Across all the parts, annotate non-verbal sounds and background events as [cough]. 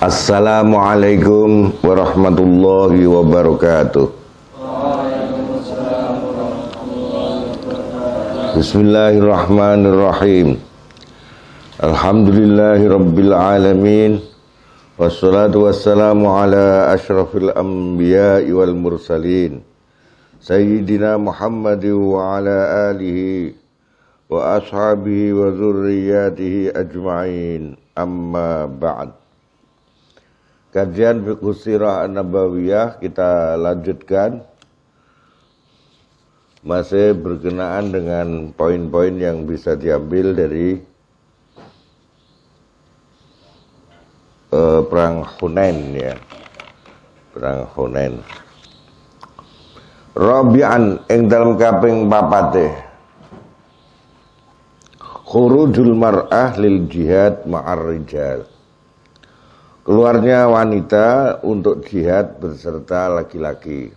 Assalamualaikum warahmatullahi wabarakatuh. Bismillahirrahmanirrahim. Alhamdulillahi rabbil alamin. Wassalatu wassalamu ala ashrafil anbiya wal mursalin. Sayyidina Muhammadin wa ala alihi wa ashabihi wa zurriyatihi ajma'in. Amma ba'd. Kajian Fiqh Sirah Nabawiyah kita lanjutkan masih berkenaan dengan poin-poin yang bisa diambil dari uh, perang Hunain ya. Perang Hunain. Robian yang dalam kaping papate. Khurujul mar'ah lil jihad ma'ar rijal Keluarnya wanita untuk jihad berserta laki-laki.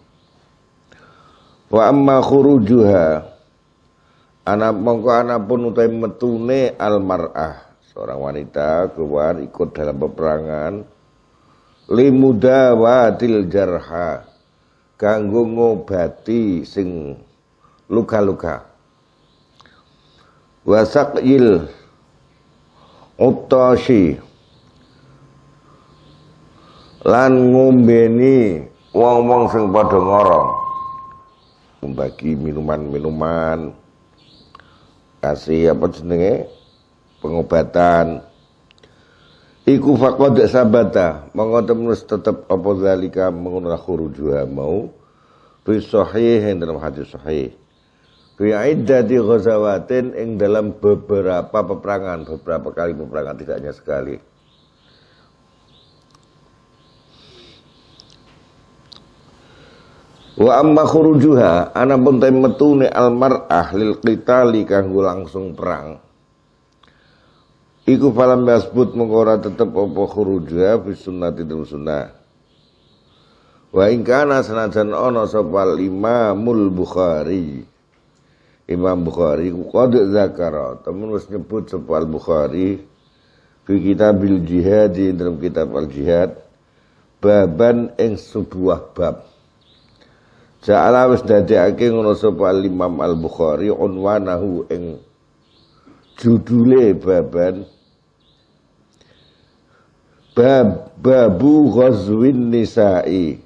Wa amma khurujuha Anak mongko anak pun utai metune al marah seorang wanita keluar ikut dalam peperangan limuda limudawatil jarha kanggo ngobati sing luka-luka wasaqil utashi lan ngombeni wong-wong sing padha ngorong membagi minuman-minuman kasih apa jenenge pengobatan iku faqad sabata mongko terus tetep apa zalika mengono khurujuha mau fi sahih dalam hadis sahih fi iddati ghazawatin ing dalam beberapa peperangan beberapa kali peperangan tidak hanya sekali Wa amma khurujuha ana pun metune mar'ah lil qitali kanggo langsung perang. Iku falam yasbut mengora tetep apa khurujuha ya, fi sunnati dum sunnah. Wa ing kana sanajan ana sapa Imamul Bukhari. Imam Bukhari qad zakara, temen wis nyebut sapa Bukhari fi kitabil jihad dalam kitab al jihad baban ing sebuah bab Ja'ala wis dadekake ngono sapa Imam Al-Bukhari unwanahu ing judule baban bab babu ghazwin nisa'i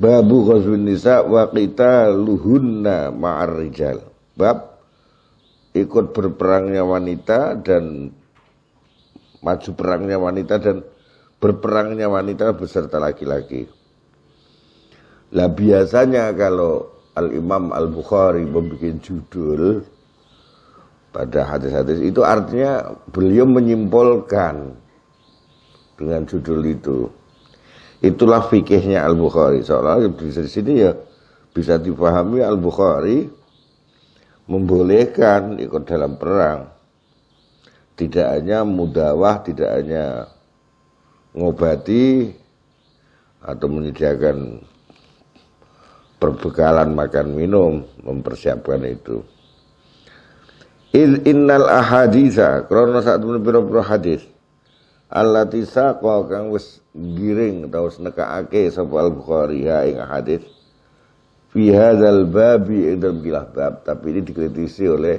babu ghazwin nisa wa qitaluhunna ma'ar rijal bab ikut berperangnya wanita dan maju perangnya wanita dan berperangnya wanita beserta laki-laki. Lah biasanya kalau Al-Imam Al-Bukhari membuat judul pada hadis-hadis itu artinya beliau menyimpulkan dengan judul itu. Itulah fikihnya Al-Bukhari. Seolah bisa di sini ya bisa dipahami Al-Bukhari membolehkan ikut dalam perang. Tidak hanya mudawah, tidak hanya ngobati atau menyediakan perbekalan makan minum mempersiapkan itu. innal ahadisa krono saat menepiro-piro hadis allati saqa kang wis giring tau nekake sapa al-Bukhari ha ing hadis fi hadzal babi ing dalam kilah bab tapi ini dikritisi oleh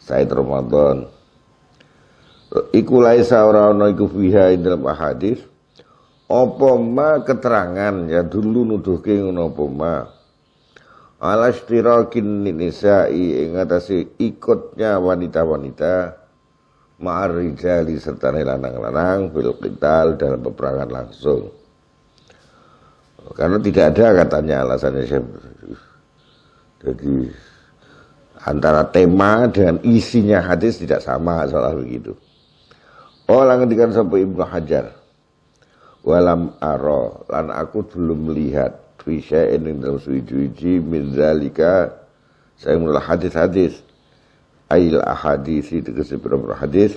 Said Ramadan iku laisa ora ana iku fiha ing dalam hadis apa ma keterangan ya dulu nuduhke ngono apa ma ala istirakin nisa'i ing atase ikutnya wanita-wanita ma'arijali serta lanang-lanang fil qital dalam peperangan langsung karena tidak ada katanya alasannya saya jadi antara tema dengan isinya hadis tidak sama soal begitu oh langgeng dikan sampai Ibnu Hajar walam aro lan aku belum lihat fi syai'in ing dalam suwiji-wiji saya mulai hadis-hadis ail ahadis itu kesebira hadis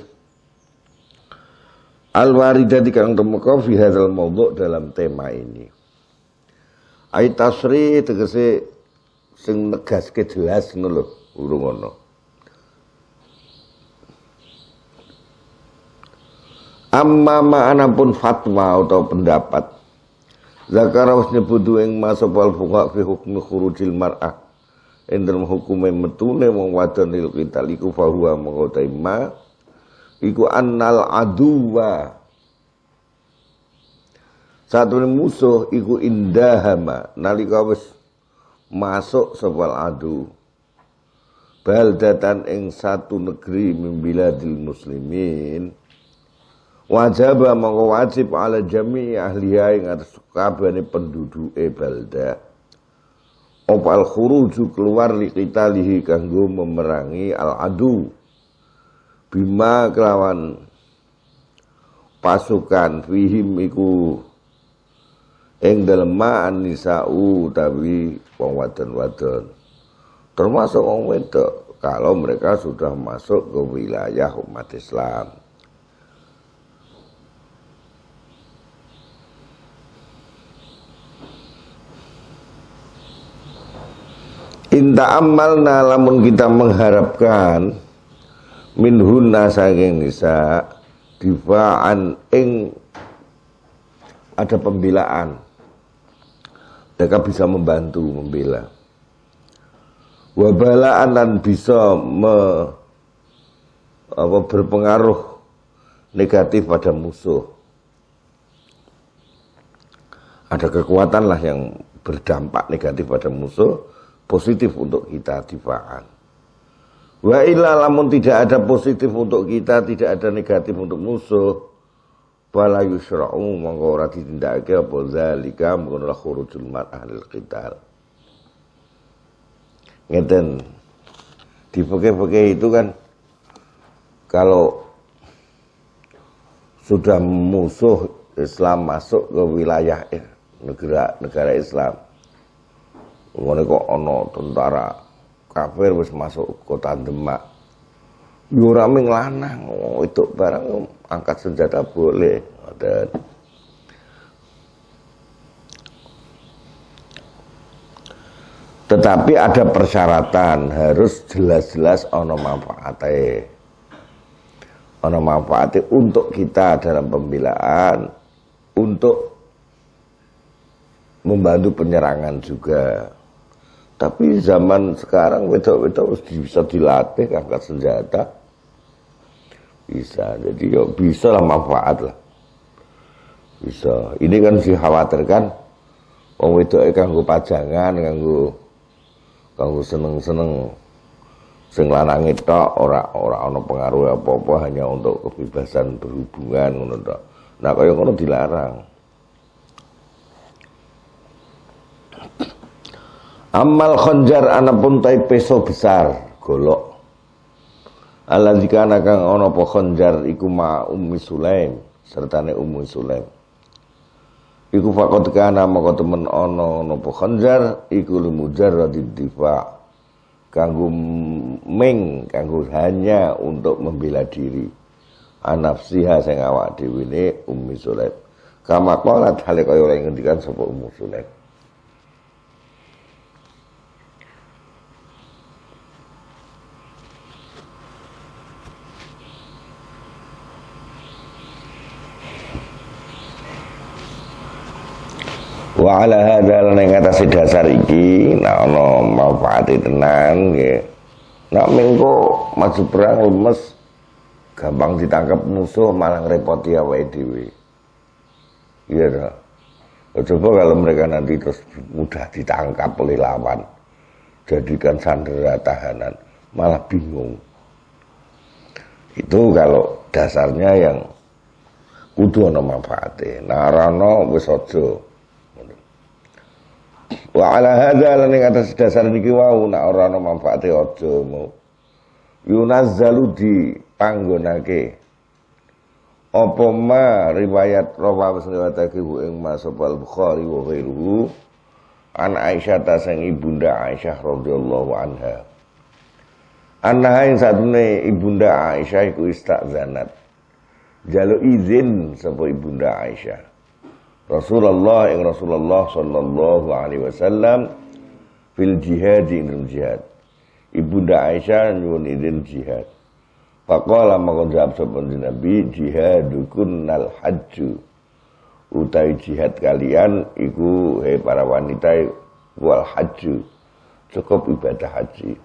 al waridati kang temeka fi hadzal mawdu' dalam tema ini ai tasri tegese sing negaske jelas ngono urung Amma ma'ana pun fatwa atau pendapat. Zakara was nyebudu ing masopal fuqa fi hukmi khurujil mar'ah. Ing dalam hukume metune wong wadon lil kita iku fahuwa mengkotai ma iku annal aduwa. Satu musuh iku indahama nalika wis masuk sopal adu. Baldatan ing satu negeri membiladil muslimin wajib mongko wajib ala jami ahliha ing atas kabehane penduduke balda opal khuruju keluar liqitalihi kanggo memerangi al adu bima kelawan pasukan fihim iku ing delema anisau tapi wong wadon-wadon termasuk wong wedok kalau mereka sudah masuk ke wilayah umat Islam Inta amalna lamun kita mengharapkan minhunna saking nisa divaan ing ada pembelaan. Mereka bisa membantu membela. Wabalaan dan bisa me, apa, berpengaruh negatif pada musuh. Ada kekuatan lah yang berdampak negatif pada musuh positif untuk kita difa'al. Wa illa lamun tidak ada positif untuk kita, tidak ada negatif untuk musuh, Bala yusra'u mongko ora ditindakake apa zalika mungkon la khurujul mar ahlil qital. Ngeten. Di peke-peke itu kan kalau sudah musuh Islam masuk ke wilayah eh, negara negara Islam mereka kok ono tentara kafir wis masuk kota Demak. Yo ya ming lanang, oh, itu barang angkat senjata boleh. Dan Tetapi ada persyaratan harus jelas-jelas ono manfaatnya. Ono manfaatnya untuk kita dalam pembelaan, untuk membantu penyerangan juga. Tapi zaman sekarang wedok-wedok bisa dilatih angkat senjata. Bisa. Jadi ya bisa lah manfaat lah. Bisa. Ini kan dikhawatirkan wong kan kanggo pajangan, kanggo kanggo seneng-seneng. Sing lanang kita ora ora ono pengaruh apa-apa hanya untuk kebebasan berhubungan ngono Nah kaya ngono dilarang. Amal khonjar anapun tai peso besar golok. anak kang ono po konjar iku ma ummi sulaim serta ne ummi sulaim. Iku fakot kana maka temen ono ono po konjar iku lumujar roti tifa kanggo meng kanggo hanya untuk membela diri. Anafsiha saya awak dhewe ummi sulaim. Kamakolat kolat hale ngendikan sapa ummi sulaim. wa ala hadzal ning atas dasar iki nek ana manfaate tenan nggih nek mengko maju perang lemes gampang ditangkap musuh malah ngerepoti awake dhewe iya ta ya coba kalau mereka nanti terus mudah ditangkap oleh lawan jadikan sandera tahanan malah bingung itu kalau dasarnya yang kudu ana manfaate narana wis aja Wa ala hadza lan ing atas dasar niki wau nak ora ana manfaate aja mau. Yunazzalu di panggonake. Apa ma riwayat rawa muslimatake bu ing masabal Bukhari wa ghairuhu an Aisyah tasang ibunda Aisyah radhiyallahu anha. anak yang satune ibunda Aisyah iku zanat Jaluk izin sapa ibunda Aisyah Rasulullah ing Rasulullah sallallahu alaihi wasallam fil jihad ing jihad. Ibunda Aisyah nyuwun idin jihad. Faqala maka jawab sapa Nabi jihadukun nal hajju. Utai jihad kalian iku he para wanita wal hajju. Cukup ibadah haji.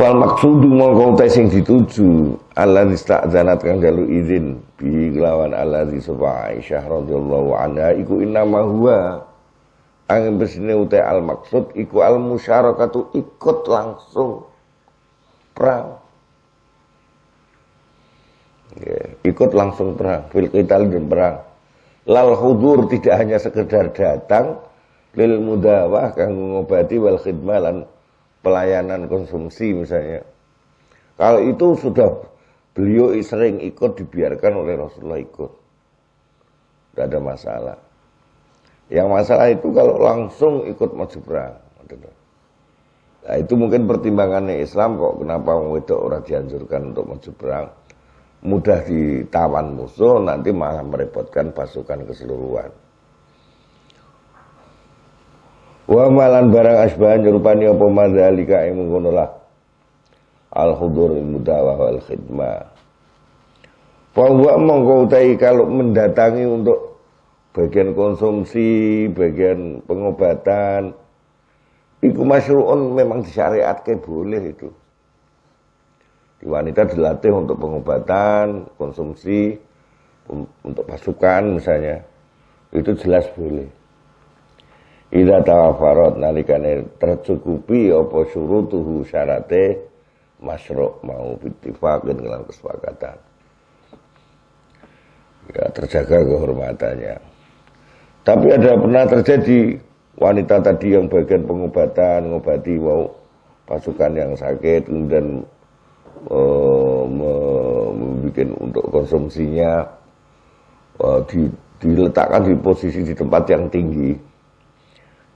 wal maksudu mongko utai sing dituju Allah zanat kang jalu izin bi lawan Allah di sapa Aisyah radhiyallahu anha iku innama huwa angin besine utai al maksud iku al musyarakatu ikut langsung perang yeah. ikut langsung perang fil qital dan perang lal hudur tidak hanya sekedar datang lil mudawah kang ngobati wal khidmalan pelayanan konsumsi misalnya. Kalau itu sudah beliau sering ikut dibiarkan oleh Rasulullah ikut. Tidak ada masalah. Yang masalah itu kalau langsung ikut masuk perang. Nah, itu mungkin pertimbangannya Islam kok kenapa itu orang dianjurkan untuk maju perang mudah ditawan musuh nanti malah merepotkan pasukan keseluruhan. Wa malan barang asbahan rupani apa madzalika ing ngono lah. Al hudur mudawah wal khidmah. Bahwa mongko utai kalau mendatangi untuk bagian konsumsi, bagian pengobatan, itu masyruun memang disyariatkan boleh itu. wanita dilatih untuk pengobatan, konsumsi, um, untuk pasukan misalnya. Itu jelas boleh. Ila tawafarot nalikane tercukupi apa syurutuhu syarate masruk mau fitifakin ngelang kesepakatan. Ya, terjaga kehormatannya. Tapi ada pernah terjadi wanita tadi yang bagian pengobatan, ngobati mau pasukan yang sakit, dan eh, membuat untuk konsumsinya uh, di, diletakkan di posisi di tempat yang tinggi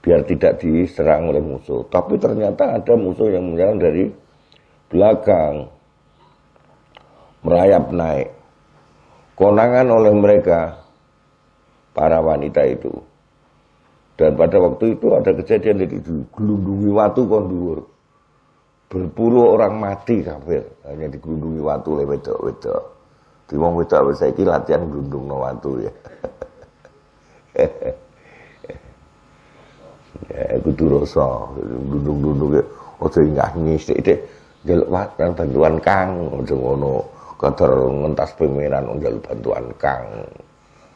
biar tidak diserang oleh musuh. Tapi ternyata ada musuh yang menyerang dari belakang, merayap naik. Konangan oleh mereka, para wanita itu. Dan pada waktu itu ada kejadian di gelundungi watu kondur. Berpuluh orang mati kafir hanya digelundungi watu oleh wedok-wedok. Di wong wedok saya ini latihan gelundung watu ya. [laughs] kudu rasa dundung-dundung oh, aja nyanyi sithik njaluk bantuan Kang ojo ngono kadar ngentas pemiran oh, njaluk bantuan Kang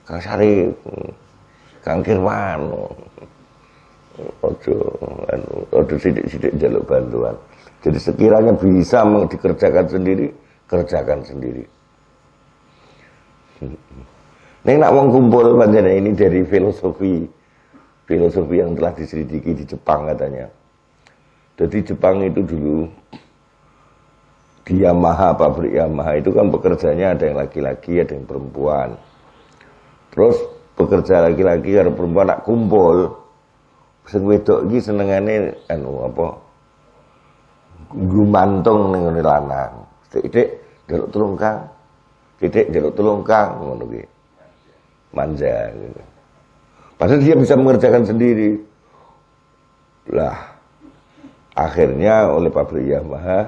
Kang sari, Kang Kirman ojo, anu aja sidik sithik bantuan jadi sekiranya bisa dikerjakan sendiri kerjakan sendiri Ini hmm, hmm. nak mengkumpul kumpul ini dari filosofi filosofi yang telah diselidiki di Jepang katanya. Jadi Jepang itu dulu di Yamaha, pabrik Yamaha itu kan bekerjanya ada yang laki-laki, ada yang perempuan. Terus bekerja laki-laki ada perempuan nak kumpul. Sing wedok iki senengane anu apa? Gumantung ning ngene lanang. Sithik njaluk tulung Kang. Titik njaluk tulung Kang Manja gitu. Padahal dia bisa mengerjakan sendiri. Lah, akhirnya oleh pabrik Yamaha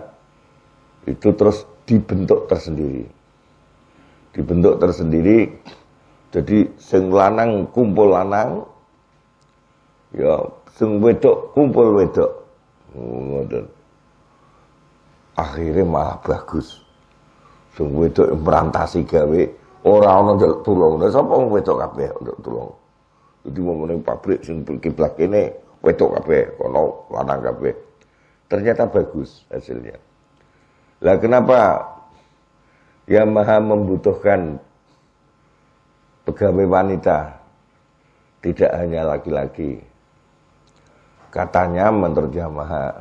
itu terus dibentuk tersendiri. Dibentuk tersendiri, jadi sing lanang kumpul lanang, ya sing wedok kumpul wedok. Akhirnya malah bagus. Sing wedok merantasi gawe orang orang njaluk tulung. Sapa wong wedok kabeh untuk tulung. Jadi mau pabrik sing kiblat ini wetok kape, kono lanang kape. Ternyata bagus hasilnya. Lah kenapa Yamaha membutuhkan pegawai wanita tidak hanya laki-laki. Katanya menurut Yamaha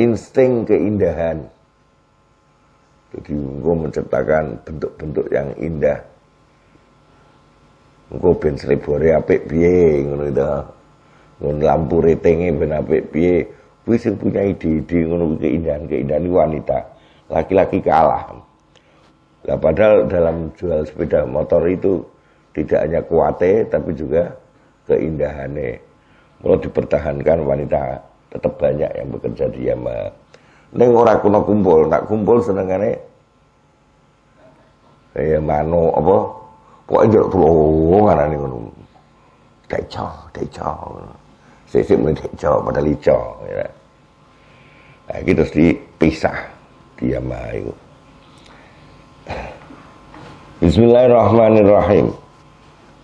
insting keindahan. Jadi untuk menciptakan bentuk-bentuk yang indah engko ben srebore apik piye ngono to ngon lampu ratinge ben apik piye kuwi sing punya ide-ide ngono keindahan-keindahan wanita laki-laki kalah lah padahal dalam jual sepeda motor itu tidak hanya kuate tapi juga keindahannya mulai dipertahankan wanita tetap banyak yang bekerja di Yamaha Neng ora kuno kumpul, nak kumpul senengane. Ya mano apa Kok njaluk tulung anane ngono. Dek ijo, dek ijo. Sesuk muni dek ijo padahal ijo ya. Kan? Nah, pisah terus dipisah dia mah Bismillahirrahmanirrahim.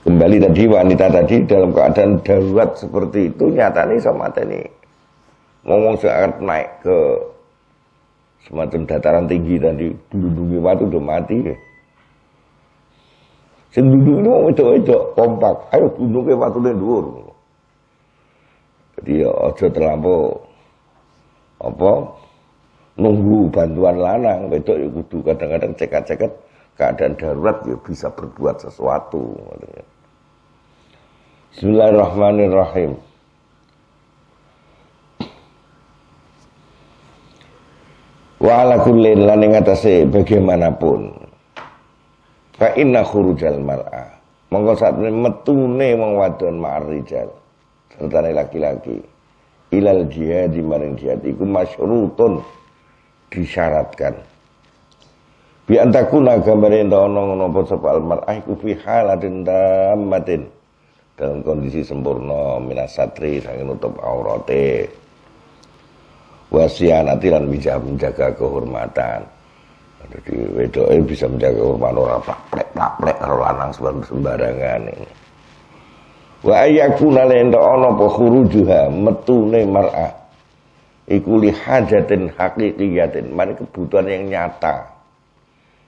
Kembali tadi wanita tadi dalam keadaan darurat seperti itu nyata nih sama tadi ngomong seakan naik ke semacam dataran tinggi tadi dulu mati udah mati ya. Sing duduk itu wedok-wedok kompak. Ayo gununge watune dhuwur. Jadi aja terlampau apa nunggu bantuan lanang wedok ya kudu kadang-kadang cekat-cekat keadaan darurat ya bisa berbuat sesuatu. Bismillahirrahmanirrahim. Wa ala kullin lan ing atase bagaimanapun. Fa inna khurujal mar'a. Monggo satune metune wong wadon ma'rijal. Sertane laki-laki. Ilal jihad maring jihad iku masyrutun disyaratkan. Bi antakuna gambarin ta ono ngono apa sebab mar'a iku fi halatin Dalam kondisi sempurna minasatri saking nutup aurate. Wasianatilan lan bijak menjaga kehormatan. Jadi wedoke bisa menjaga urban orang plek plek karo lanang sembarangan. Wa ayyakuna lendo ono apa khurujuha metune mar'ah iku li hajatin haqiqiyatin mari kebutuhan yang nyata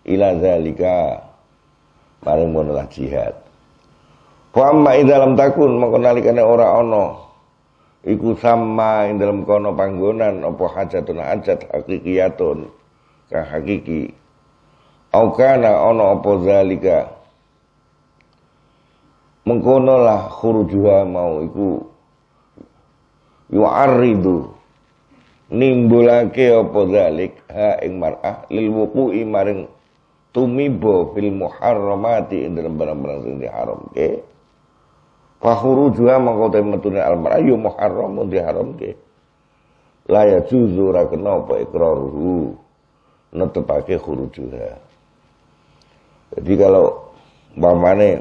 ila zalika paling menalah jihad wa amma dalam takun mongko nalikane ora ana iku sama ing dalam kono panggonan apa hajatun hajat hakikiyatun Kah hakiki au kana ono apa zalika mengkono lah khurujuha mau iku yu'arridu nimbulake apa zalik ha ing mar'ah lil wuqu'i maring tumibo fil muharramati ing dalam barang-barang sing diharamke fa khurujuha mangko te metune al mar'ah yu ya muharramun diharamke la yajuzu ra kena apa ikraruhu netepake khurujuha. Jadi kalau mamane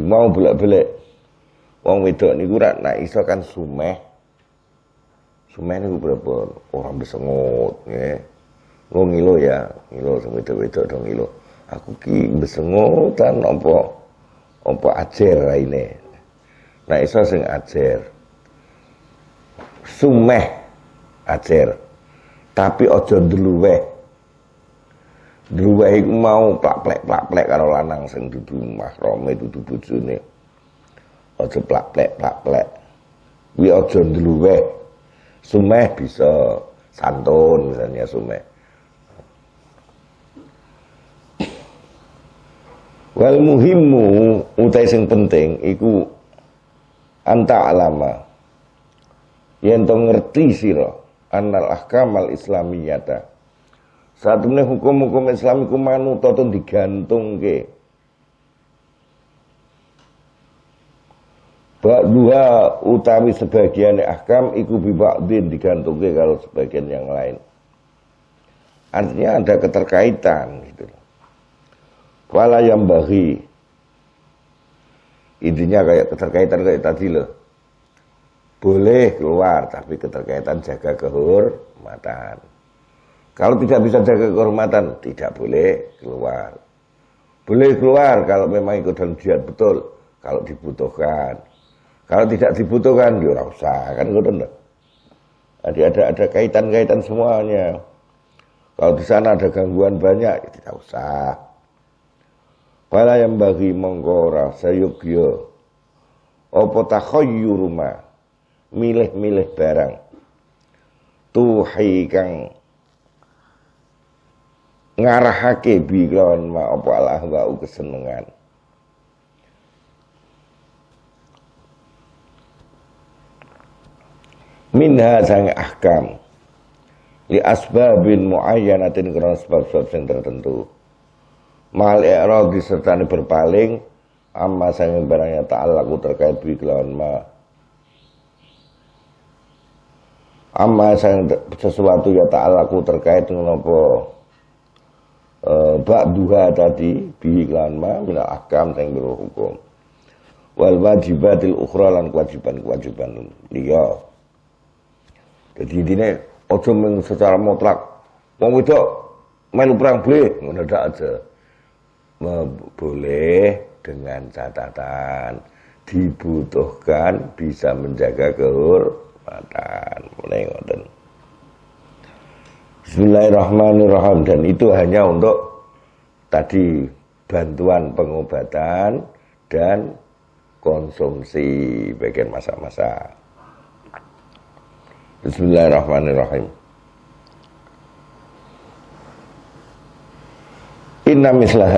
mau bela belak wong wedok niku rak nak iso kan sumeh. Sumeh niku berapa orang besengut ya. Lo ngilo ya, ngilo sing wedok-wedok dong ngilo. Aku ki besengutan apa apa ajer raine. Nah iso sing ajer. Sumeh ajer tapi ojo ndluweh. Ndluweh iku mau plak-plek-plak karo lanang sing dudu mahrame dudu bojone. Aja plak-plek-plak. Kuwi ojo ndluweh. Sumeh bisa santun misalnya sumeh. Wal muhimmu utai sing penting iku anta alama yen to ngerti sira annal ahkamal islamiyata. Saat ini hukum-hukum ku manu tonton digantung ke bak dua utami sebagian ahkam iku digantung ke kalau sebagian yang lain. Artinya ada keterkaitan gitu loh. yang bagi. Intinya kayak keterkaitan kayak tadi loh. Boleh keluar, tapi keterkaitan jaga kehormatan. Kalau tidak bisa jaga kehormatan, tidak boleh keluar. Boleh keluar kalau memang ikut dalam jihad betul, kalau dibutuhkan. Kalau tidak dibutuhkan, ya usah, kan ngoten Ada ada ada kaitan-kaitan semuanya. Kalau di sana ada gangguan banyak, ya tidak usah. Pala yang bagi mongkora sayukyo. Opo takhoyu rumah milih-milih barang tuhi kang ngarahake bi lawan ma apa Allah wa kesenengan minha sang ahkam li asbabin muayyanatin karena sebab-sebab yang tertentu mal i'rad serta berpaling amma sang barangnya ta'allaku terkait bi ma amma sang sesuatu ya ta'alaku terkait dengan apa e, bak duha tadi bihi kelawan ma minal akam sang biro hukum wal wajibatil ukhra lan kewajiban-kewajiban liya jadi ini ojo mung secara mutlak wong wedok main perang boleh ngono aja boleh dengan catatan dibutuhkan bisa menjaga kehormatan Matan, mulai ngoten. Bismillahirrahmanirrahim dan itu hanya untuk tadi bantuan pengobatan dan konsumsi bagian masak-masak. Bismillahirrahmanirrahim. Inna mislah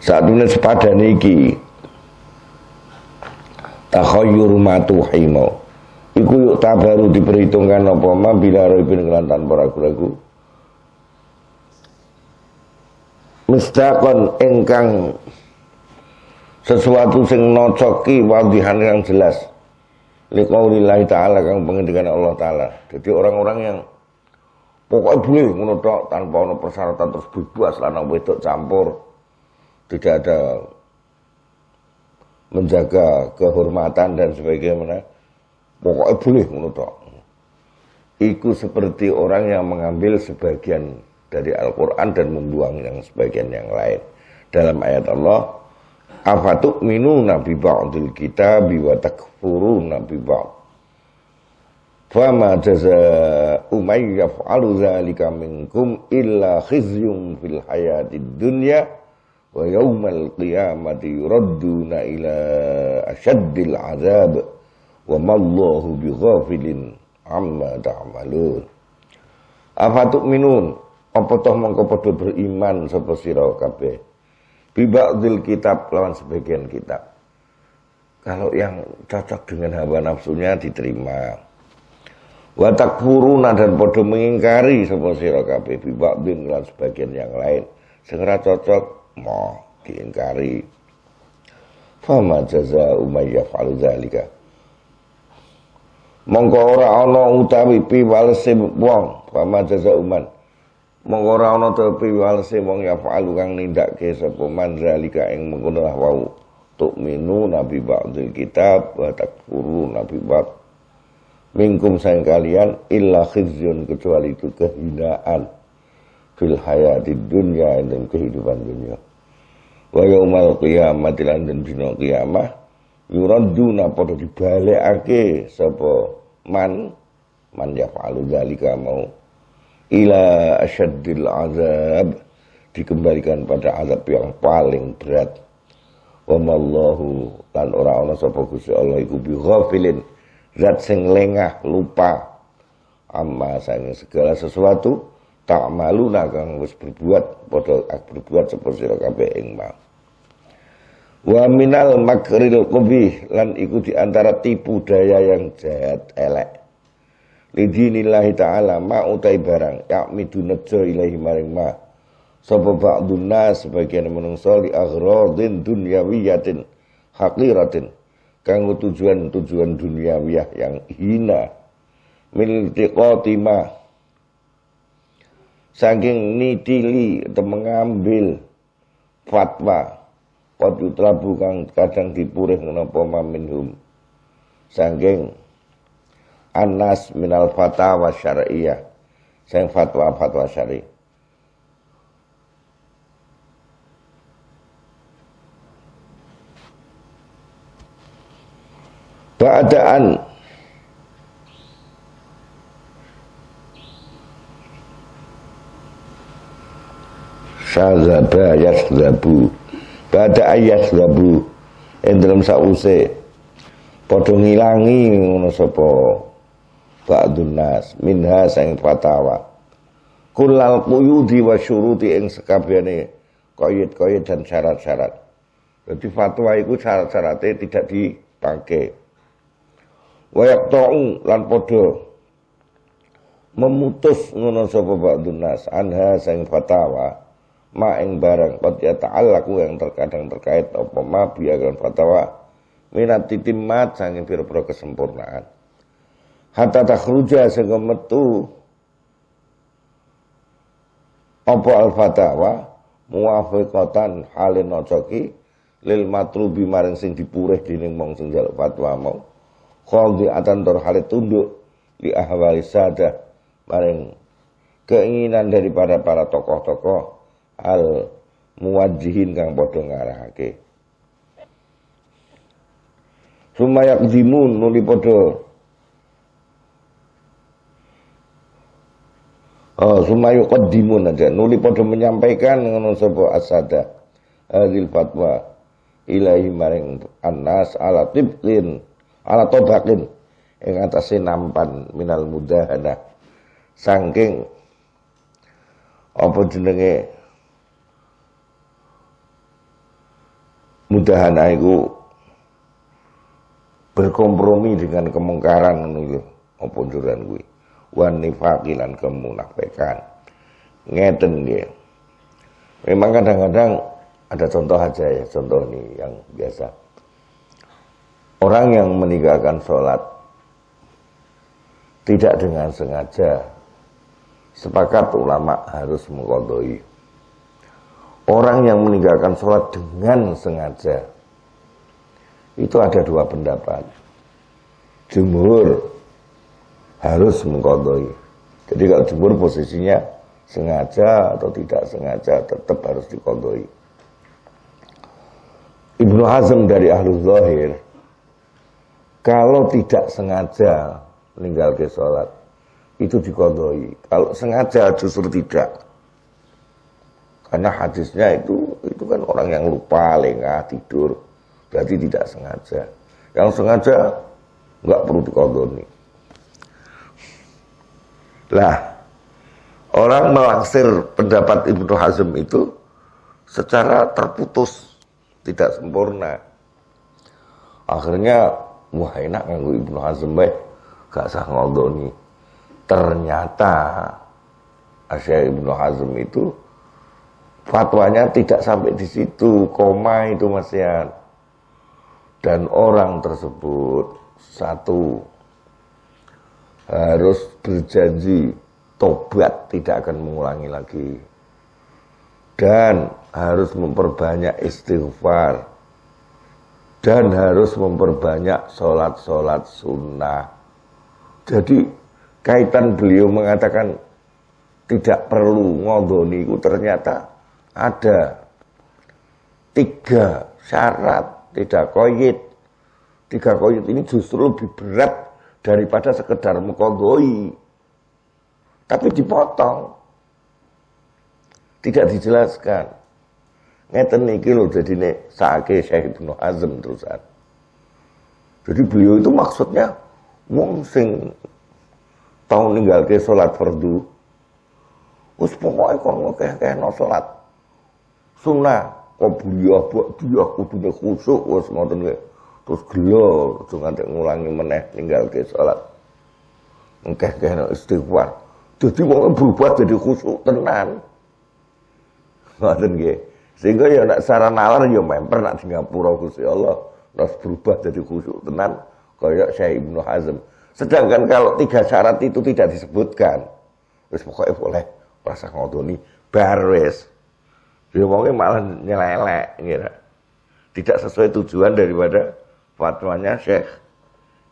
Saat ini sepadan iki takhayyur matuhimau iku yuk tabaru diperhitungkan apa ma bila roh kelan tanpa ragu-ragu misdakon engkang sesuatu sing nocoki wadihan yang jelas liqaulillahi ta'ala kang pengendikan Allah ta'ala jadi orang-orang yang pokoknya boleh ngono tanpa ono persyaratan terus bebas lanang wedok campur tidak ada menjaga kehormatan dan sebagainya pokoknya boleh menutup Iku seperti orang yang mengambil sebagian dari Al-Quran dan membuang yang sebagian yang lain. Dalam ayat Allah, Afatuk minu nabi ba'dil kita biwa takfuru nabi ba'd. Fama jaza umayyaf alu zalika minkum illa khizyum fil hayati dunya wa yaumal qiyamati yuradduna ila ashaddil azab wa mallahu bighafilin amma ta'malun apa tuk minun apa toh mongko padha beriman sapa sira kabeh bi ba'dil kitab lawan sebagian kitab kalau yang cocok dengan hawa nafsunya diterima wa takfuruna dan padha mengingkari sapa sira kabeh bi ba'dil lawan sebagian yang lain sing cocok Mau diingkari fama jaza umayyah falu zalika. mongko ora ana utawi piwalese wong fama jaza uman mongko ora ana to piwalese wong ya falu kang nindakake sapa man dzalika ing mengkono lah wau tu'minu nabi ba'dil kitab wa takfuru nabi ba'd mingkum sayang kalian illa khizyun kecuali itu kehinaan fil hayati dunia dan kehidupan dunia wa yaumal qiyamah lan den dunia qiyamah pada dibalik dibalekake sapa man man fa'alu zalika mau ila asyaddil azab dikembalikan pada azab yang paling berat wa mallahu lan ora ana sapa Gusti Allah iku bi ghafilin zat sing lengah lupa amma sange segala sesuatu tak maluna kang wis berbuat padha berbuat seperti sira kabeh ing mal wa minal makril qabih lan iku diantara tipu daya yang jahat elek lidinillahi ta'ala ma utai barang yakmi nejo ilahi maring ma sapa ba'dun nas sebagian menungso li aghradin dunyawiyatin haqiratin kanggo tujuan-tujuan duniawiyah yang hina min ma saking nitili atau mengambil fatwa kau yutlabu kang kadang dipurih menapa maminhum saking anas minal fatwa syariah, sang fatwa-fatwa syar'i Keadaan. syazaba yasdabu bada ayas ayat Yang dalam sause podo ngilangi ngono sopo, pak minha sang fatawa kulal kuyudi wa syuruti Yang sekabiannya koyit-koyit dan syarat-syarat jadi fatwa itu syarat-syaratnya tidak dipakai wayak ta'u lan podo memutus ngono sopo pak anha sang fatawa ma ing barang qad yata'allaqu yang terkadang terkait apa ma bi fatwa minat titim mat sangin pira kesempurnaan hatta takhruja sehingga metu apa al fatawa muwafiqatan halin nojoki lil matrubi maring sing dipureh dening mong sing jaluk fatwa mau atan tur halit tunduk li ahwali sadah maring keinginan daripada para tokoh-tokoh al muwajihin kang padha ngarahake sumayak dimun nuli padha Oh, sumayu kodimun aja. Nuli podo menyampaikan dengan sebuah asada. Hadil fatwa ilahi maring anas ala tiblin ala tobakin Yang atasnya nampan minal mudahana. Sangking apa jenenge mudahan aku berkompromi dengan kemungkaran menuju apa juran gue, wanifakilan kemunafikan ngeten dia. memang kadang-kadang ada contoh aja ya contoh nih yang biasa orang yang meninggalkan sholat tidak dengan sengaja sepakat ulama harus mengkodoi Orang yang meninggalkan sholat dengan sengaja Itu ada dua pendapat jumur harus mengkodoi Jadi kalau jumur posisinya sengaja atau tidak sengaja tetap harus dikodoi Ibnu Hazm dari Ahlu Zahir kalau tidak sengaja meninggalkan sholat itu dikodoi kalau sengaja justru tidak karena hadisnya itu itu kan orang yang lupa, lengah, tidur. Berarti tidak sengaja. Yang sengaja nggak perlu dikodoni. Lah, orang melangsir pendapat Ibnu Hazm itu secara terputus, tidak sempurna. Akhirnya, wah enak nganggu Ibnu Hazm baik, eh. gak sah ngodoni. Ternyata Asy'ari Ibnu Hazm itu fatwanya tidak sampai di situ, koma itu Mas ya. Dan orang tersebut satu harus berjanji tobat tidak akan mengulangi lagi dan harus memperbanyak istighfar dan harus memperbanyak sholat-sholat sunnah. Jadi kaitan beliau mengatakan tidak perlu ngodoni itu ternyata ada tiga syarat tidak koyit. Tiga koyit ini justru lebih berat daripada sekedar mukodoi Tapi dipotong. Tidak dijelaskan. Ngeten niki loh jadi sakit saake Syekh Ibnu Hazm terusan. Jadi beliau itu maksudnya wong sing tau sholat perdu, fardu. pokoknya kalau kayak keh no sholat kok sunah qobliyah ba'diyah kudunya khusuk wis ngoten kowe. Terus gelor terus nanti ngulangi meneh sholat ngkeh Engkeh-engkeh istighfar. Jadi mau e berubah jadi khusuk tenan. Ngoten nggih. Sehingga ya nak saran nalar ya memper nak di Singapura Gusti Allah terus berubah jadi khusuk tenan kayak Syekh Ibnu Hazm. Sedangkan kalau tiga syarat itu tidak disebutkan, terus pokoknya boleh rasa ngodoni baris diomongin malah nyelelek gitu kira Tidak sesuai tujuan daripada fatwanya Syekh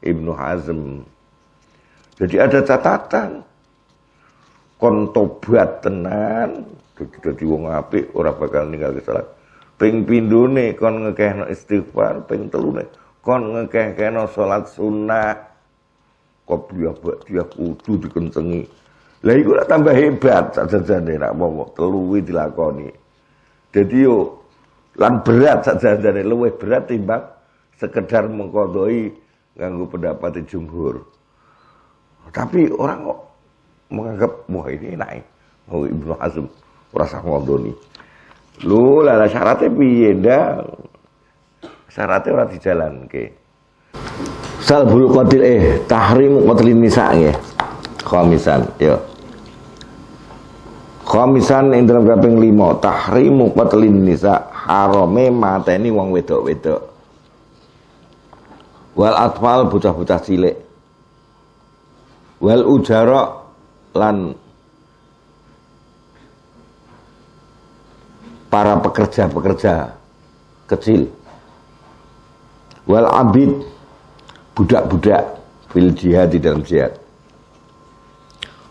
Ibnu Hazm. Jadi ada catatan. Kon tobat tenan, sudah diwong api, orang bakal meninggal ninggal salat. Ping pindune kon ngekehno istighfar, ping telune kon ngekehno salat sunnah. kok dia buat dia kudu dikencengi. Lah iku tambah hebat saja sajane nek mau teluwi dilakoni. Jadi yo lan berat dari luwih berat timbang sekedar mengkodoi ganggu pendapat jumhur. Tapi orang kok menganggap wah ini enak. Mau ya. oh, Ibnu Hazm rasa ngodoni. Lu lala syaratnya piye ndak? Syaratnya ke. Sal bulu kotil eh tahrimu kotil nisa ya? Komisan, yuk. Khamisan internal dalam kaping 5 tahrimu qatlin nisa harame ini wong wedok-wedok. Wal atfal bocah-bocah cilik. Wal ujara lan para pekerja-pekerja kecil. Wal abid budak-budak fil jihad di dalam jihad.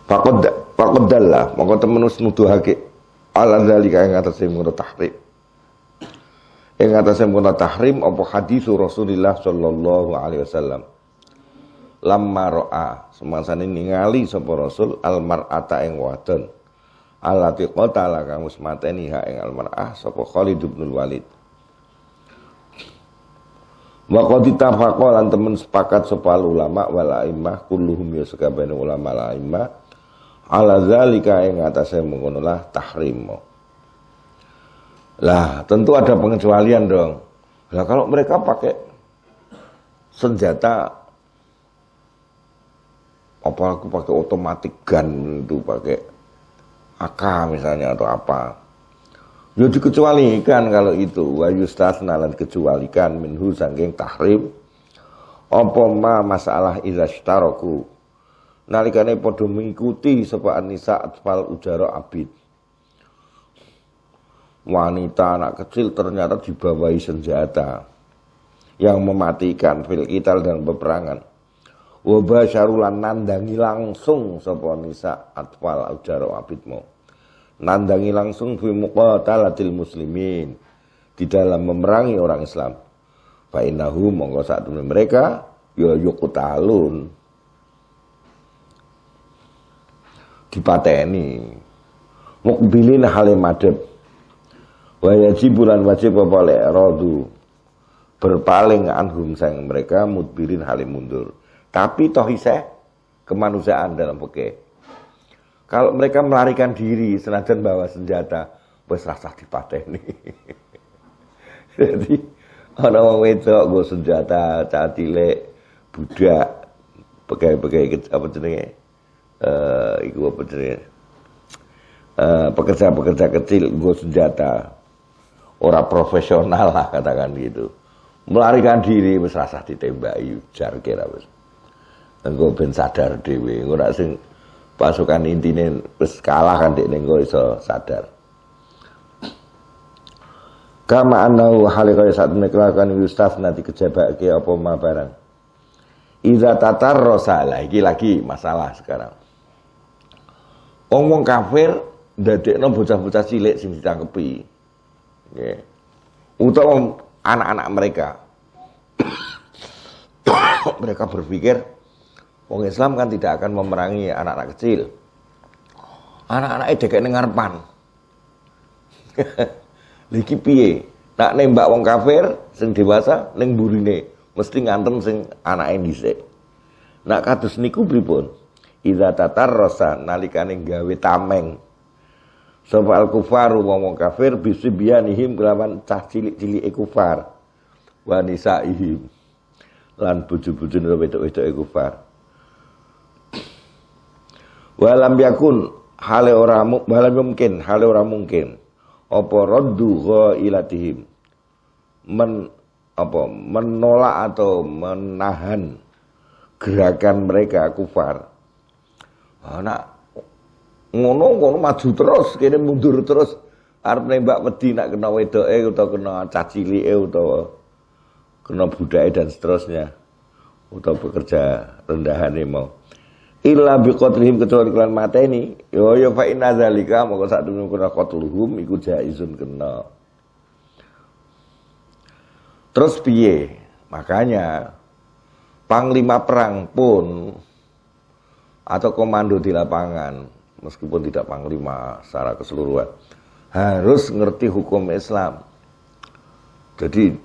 Faqad Faqad dalla, maka temenus hake ala kaya ngata saya mungkon tahrim. ngata saya mungkon tahrim apa hadis Rasulullah Shallallahu alaihi wasallam. roa semasa ini ningali sopo Rasul almar'ata ing wadon. Alati lah kamu semata ini ha almar ah sopo Khalid bin Walid. Maka ditafakolan teman temen sepakat sepal ulama walaimah kulluhum ya ulama al ala zalika yang atase saya tahrimu tahrim. Lah, tentu ada pengecualian dong. Lah kalau mereka pakai senjata apa aku pakai otomatik gun itu pakai AK misalnya atau apa Ya dikecualikan kalau itu wa yustaz nalan kecualikan minhu sangking tahrim apa ma masalah izah nalikane podo mengikuti sapa anisa atfal ujara abid wanita anak kecil ternyata dibawahi senjata yang mematikan fil kital dan peperangan wabah syarulan nandangi langsung sapa anisa atfal ujara abidmu nandangi langsung fi muqatalatil muslimin di dalam memerangi orang Islam fa innahu monggo mereka ya yuqtalun dipateni. Mukbilin hale madhep. Wa yajibulan wajib apa lek rodu berpaling anhum sang mereka mudbirin hale mundur. Tapi toh kemanusiaan dalam peke Kalau mereka melarikan diri senajan bawa senjata, wis rasah dipateni. [laughs] Jadi ana wong wedok nggo senjata, cah cilik, budak, pegawai-pegawai apa jenenge? uh, iku apa uh, pekerja-pekerja kecil gue senjata ora profesional lah katakan gitu melarikan diri wis rasah ditembak ujar kira wis engko ben sadar dhewe engko rak sing pasukan intine wis kalah kan dekne engko iso sadar kama annahu halika saat melakukan Yustaf nanti ke apa ma barang Iza tatar rosala, lagi lagi masalah sekarang Wong wong kafir ndadekno bocah-bocah cilik sing ditangkepi. Nggih. Utawa anak-anak mereka. [coughs] mereka berpikir wong Islam kan tidak akan memerangi anak-anak kecil. Anak-anake anak dekek dengar pan, Lagi [laughs] piye? Nak nembak wong kafir sing dewasa ning burine mesti nganten sing anake dhisik. Nak kados niku pripun? tatar tatarrasa nalikane gawe tameng. Sapa al kufaru wong kafir ihim kelawan cah cilik e kufar. wanisa ihim lan bojo-bojone beto e kufar. Walam yakun hale ora walam mungkin hale ora mungkin opo rodu go ilatihim men apa menolak atau menahan gerakan mereka kufar Anak ah, ngono ngono maju terus, kini mundur terus. Arep nembak wedi nak kena wedoke utawa kena cacilike utawa kena budake dan seterusnya. Utawa pekerja rendahane mau. Illa biqatlihim kecuali kelan mateni, yo ya, yo ya, fa inna zalika moko sak temen kena qatluhum iku jaizun kena. Terus piye? Makanya panglima perang pun atau komando di lapangan meskipun tidak panglima secara keseluruhan harus ngerti hukum Islam. Jadi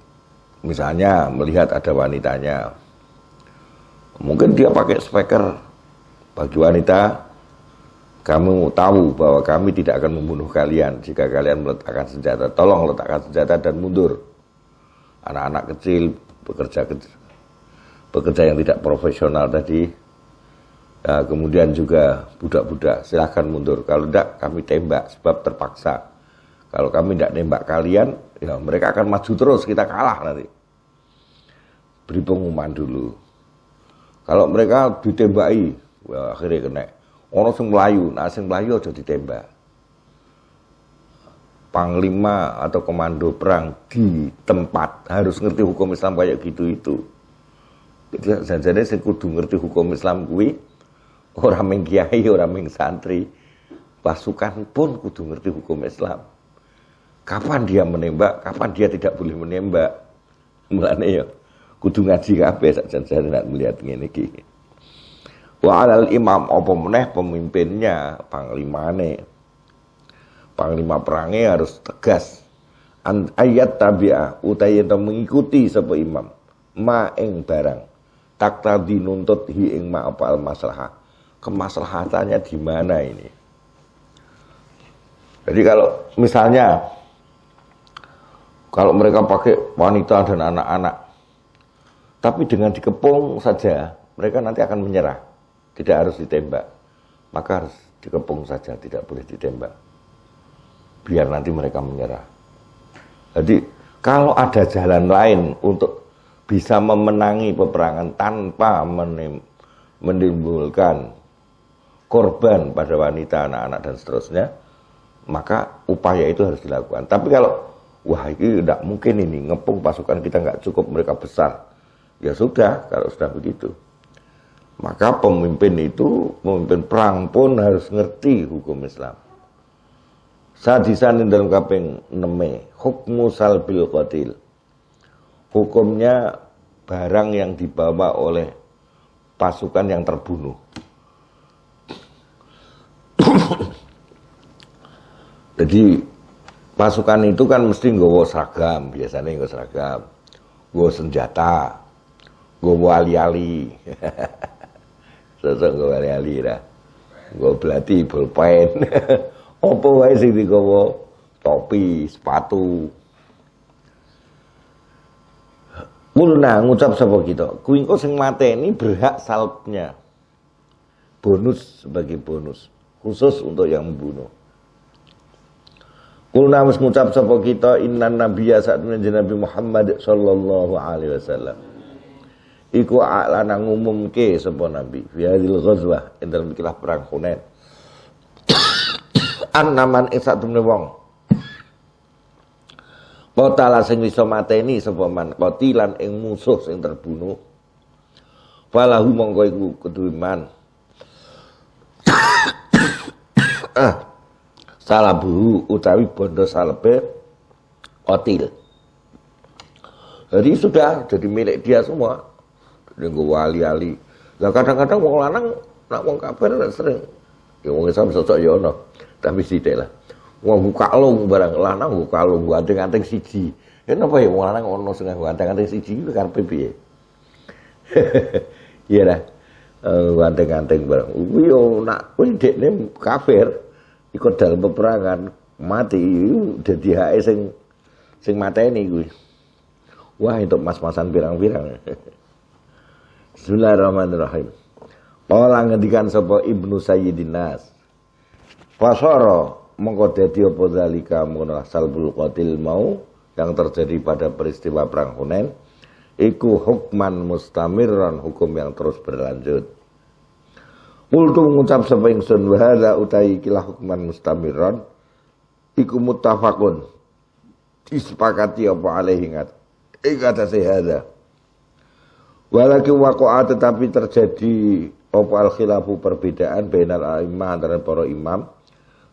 misalnya melihat ada wanitanya mungkin dia pakai speaker bagi wanita kamu tahu bahwa kami tidak akan membunuh kalian jika kalian meletakkan senjata. Tolong letakkan senjata dan mundur. Anak-anak kecil bekerja bekerja yang tidak profesional tadi Nah, kemudian juga budak-budak silahkan mundur. Kalau tidak kami tembak sebab terpaksa. Kalau kami tidak tembak kalian, ya mereka akan maju terus, kita kalah nanti. Beri pengumuman dulu. Kalau mereka ditembaki, well, akhirnya kena. Orang sing Melayu, nah sing Melayu aja ditembak. Panglima atau komando perang di tempat harus ngerti hukum Islam kayak gitu itu. Jadi, saya kudu ngerti hukum Islam kuih orang yang kiai, orang yang santri, pasukan pun kudu ngerti hukum Islam. Kapan dia menembak, kapan dia tidak boleh menembak. Mulane ya kudu ngaji ke Saya tidak melihat ngene iki. Wa alal imam apa meneh pemimpinnya, panglimane. Panglima perangnya harus tegas. An ayat tabi'ah utai mengikuti sebuah imam Ma'ing barang tak tadi nuntut hi'ing al maslahah kemaslahatannya di mana ini. Jadi kalau misalnya kalau mereka pakai wanita dan anak-anak, tapi dengan dikepung saja, mereka nanti akan menyerah. Tidak harus ditembak, maka harus dikepung saja, tidak boleh ditembak. Biar nanti mereka menyerah. Jadi kalau ada jalan lain untuk bisa memenangi peperangan tanpa menimbulkan korban pada wanita, anak-anak dan seterusnya, maka upaya itu harus dilakukan. Tapi kalau wah ini tidak mungkin ini ngepung pasukan kita nggak cukup mereka besar, ya sudah kalau sudah begitu. Maka pemimpin itu, pemimpin perang pun harus ngerti hukum Islam. Sadisanin dalam kaping neme hukmu salbil qatil. Hukumnya barang yang dibawa oleh pasukan yang terbunuh. [laughs] Jadi pasukan itu kan mesti nggawa seragam, biasanya nggawa seragam, nggawa senjata, nggawa ali-ali. [laughs] Sosok nggawa ali-ali lah. Nggawa belati, bolpen. [laughs] Apa wae di digawa topi, sepatu. Kulna ngucap sapa kita, kuwi sing mateni berhak salpnya. Bonus sebagai bonus khusus untuk yang membunuh. Kulna wis ngucap sapa kita innan nabiyya saat Nabi Muhammad sallallahu alaihi wasallam. Iku alana ngumumke sapa nabi fi hadil ghazwah ing dalam ikilah perang Hunain. [coughs] Annaman ing sak temene wong. Qatala sing iso mateni sapa man qatilan ing musuh sing terbunuh. Falahu mongko iku kudu iman. ah eh, salabu utawi bondo salebe otil jadi sudah jadi milik dia semua jadi wali ali Nah, kadang-kadang wong lanang nak wong kafir sering ya wong Islam sosok ya tapi tidak lah wong buka kalung barang lanang buka kalung gua anteng siji ya napa ya wong lanang ono sing gua anting-anting siji karepe piye [laughs] iya lah Eh, ganteng-ganteng bareng. yo nak kuwi dekne kafir ikut dalam peperangan mati dadi hae sing sing mateni kuwi. Wah, itu mas-masan pirang-pirang. [laughs] Bismillahirrahmanirrahim. Orang ngendikan sapa Ibnu Sayyidinas. Fasara mengko dadi apa zalika mengenal salbul qatil mau yang terjadi pada peristiwa perang Hunain iku hukman mustamirron hukum yang terus berlanjut Kultu mengucap sapa ingsun wa utai ikilah hukman mustamirron iku muttafaqun disepakati apa alaihi ingat iku ada sehada walakin waqa'a tetapi terjadi apa al khilafu perbedaan bainal a'immah antara para imam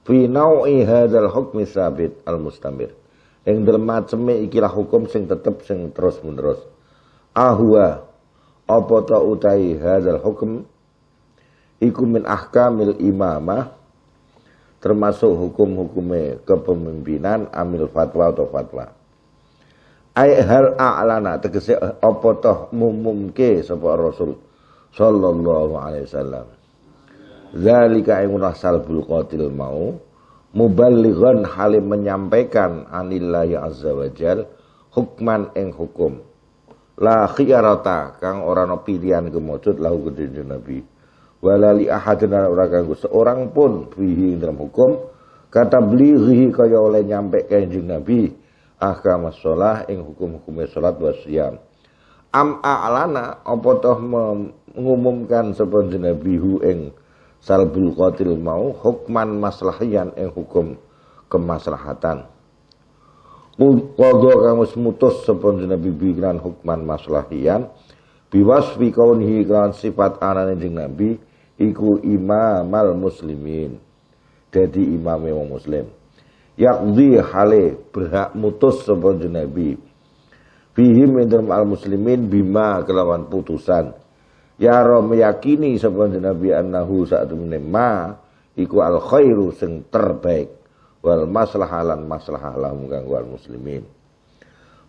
fi nau'i hadzal hukmi sabit al mustamir Yang dalam maceme ikilah hukum sing tetap sing terus menerus ahwa apa ta utai hadzal hukm iku min ahkamil imamah termasuk hukum-hukumnya kepemimpinan amil fatwa atau fatwa ay hal a'lana tegese apa ta mumumke sapa rasul sallallahu alaihi wasallam zalika ingurah bul qatil mau muballighan halim menyampaikan anillahi azza wajal hukman ing hukum la khiyarata kang ora ana pilihan kemujud lahu kedene nabi wala li ahadin ora kanggo seorang pun fihi dalam hukum kata beli rihi kaya oleh nyampe kanjeng nabi ahkam shalah ing hukum-hukume sholat wa siyam am a'lana apa toh mengumumkan sapa nabi hu ing salbul qatil mau hukman maslahian ing hukum kemaslahatan Kodok kang wis mutus Nabi kran hukman maslahian biwasfi kaunihi kelawan sifat anani jeng Nabi iku imamal muslimin. Jadi imam wong muslim. Yakdi hale berhak mutus sepun Nabi. Fihim indram al muslimin bima kelawan putusan. Ya roh meyakini sepun Nabi annahu saat menema iku al khairu sing terbaik wal maslahalan lan mengganggu al muslimin.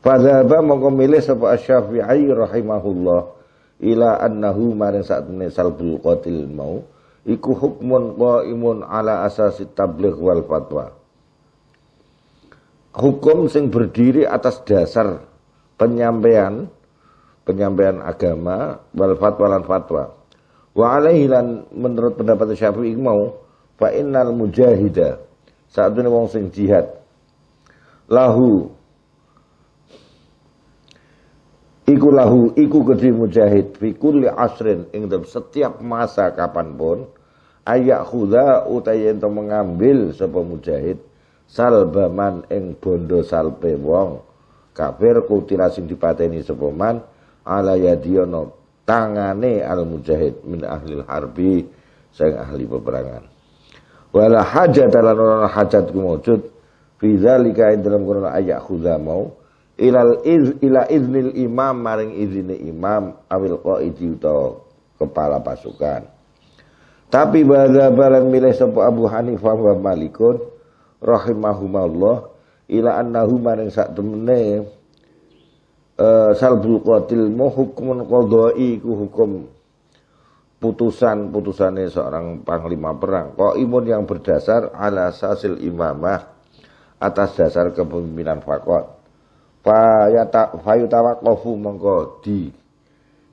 Fadhaba mongko milih sapa Asy-Syafi'i rahimahullah ila annahu maring saat salbul qatil mau iku hukmun qaimun ala asasi tabligh wal fatwa. Hukum sing berdiri atas dasar penyampaian penyampaian agama wal fatwa lan fatwa. Wa alaihi lan menurut pendapat Syafi'i mau fa innal mujahida saat ini wong sing jihad. Lahu Iku lahu iku kedri mujahid fi kulli asrin ing setiap masa kapanpun ayak khudha utai ento mengambil sapa mujahid salbaman ing bondo salpe wong kafir kutila sing dipateni sapa man ala yadiono tangane al mujahid min ahli harbi sing ahli peperangan wala hajat lan ora hajat ku wujud fi zalika ing dalam kono ayak khuza mau ilal iz ila iznil imam maring izine imam awil qaidi utawa kepala pasukan tapi bahasa barang milih sapa Abu Hanifah wa Malikun rahimahumallah ila annahu maring sak temene uh, salbul qatil mu hukmun qadai ku hukum putusan-putusannya seorang panglima perang. Kok imun yang berdasar ala sasil imamah atas dasar kepemimpinan fakot. kofu mengko di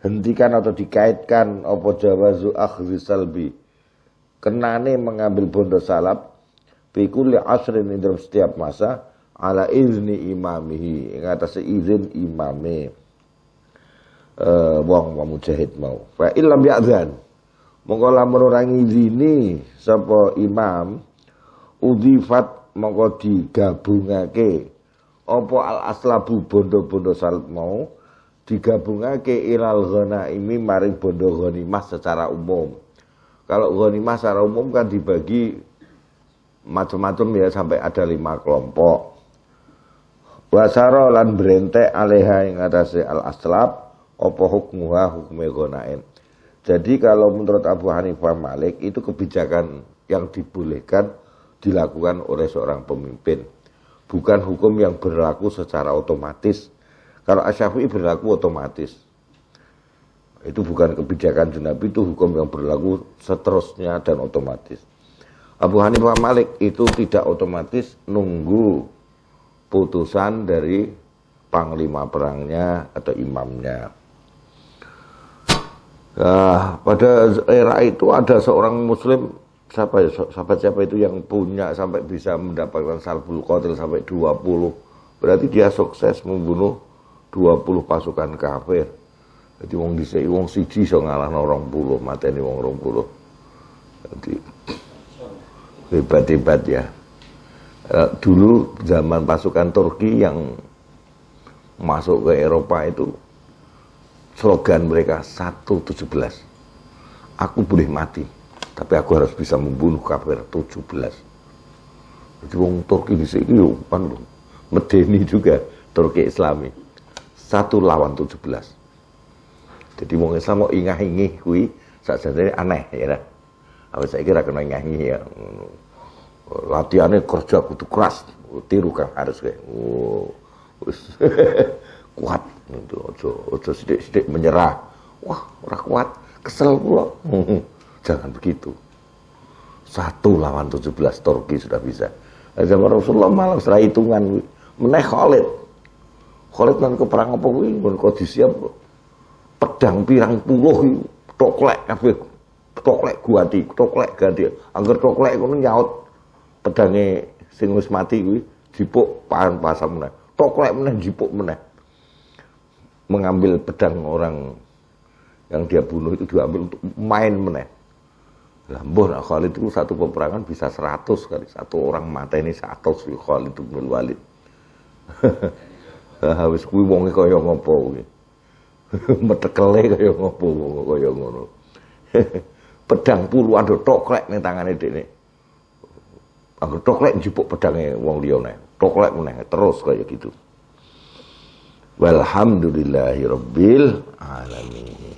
hentikan atau dikaitkan opo jawazu akhri salbi. Kenane mengambil bondo salap pikuli asrin dalam setiap masa ala izni imamihi. ingatasi izin imame. Eh, wong wong mujahid mau. Fa illam ya'dzan. Mongko lamun ora ngizini sapa imam udifat mongko digabungake apa al aslabu bondo-bondo salat mau digabungake ilal ghanaimi maring bondo ghanimah secara umum. Kalau ghanimah secara umum kan dibagi macam-macam ya sampai ada lima kelompok. Wasaro lan aleha yang atase al aslab apa hukmuha hukum ghanaim. Jadi kalau menurut Abu Hanifah Malik itu kebijakan yang dibolehkan dilakukan oleh seorang pemimpin. Bukan hukum yang berlaku secara otomatis. Kalau Asyafi'i berlaku otomatis. Itu bukan kebijakan Nabi, itu hukum yang berlaku seterusnya dan otomatis. Abu Hanifah Malik itu tidak otomatis nunggu putusan dari panglima perangnya atau imamnya. Nah, pada era itu ada seorang muslim siapa ya sahabat siapa itu yang punya sampai bisa mendapatkan salbul qatil sampai 20. Berarti dia sukses membunuh 20 pasukan kafir. Jadi wong dhisik wong siji iso ngalahno 20, mateni wong 20. Jadi [clears throat] hebat-hebat ya. Eh, dulu zaman pasukan Turki yang masuk ke Eropa itu slogan mereka 117. Aku boleh mati, tapi aku harus bisa membunuh kafir 17. Jadi wong Turki di sini kan medeni juga Turki Islami. Satu lawan 17. Jadi wong Islam mau ingah-ingih Saya ini aneh ya. Kan? Apa saya kira kena ingah-ingih ya. Latihannya kerja kutu keras, tiru kan harus kayak. Oh, [laughs] kuat itu ojo ojo sedek sedek menyerah wah orang kuat kesel pula [laughs] jangan begitu satu lawan tujuh belas Turki sudah bisa zaman Rasulullah malah setelah hitungan meneh Khalid Khalid ke perang apa Wih nggon siap pedang pirang puluh toklek kabeh toklek guati toklek ganti angker toklek kau nyaut pedangnya singus mati kuwi jipuk pan pasam meneh toklek meneh jipuk meneh mengambil pedang orang yang dia bunuh itu diambil untuk main meneh. lambor, nah, Khalid itu satu peperangan bisa seratus kali satu orang mata ini satu si Khalid itu Walid. [laughs] Habis kuwi wonge kaya ngopo kuwi. [laughs] Metekele kaya ngopo wong kaya ngono. [laughs] Pedang puluhan do toklek ning tangane dekne. Anggo toklek jupuk pedangnya wong liya Toklek meneh terus kaya gitu. Walhamdulillahi Rabbil Alamin.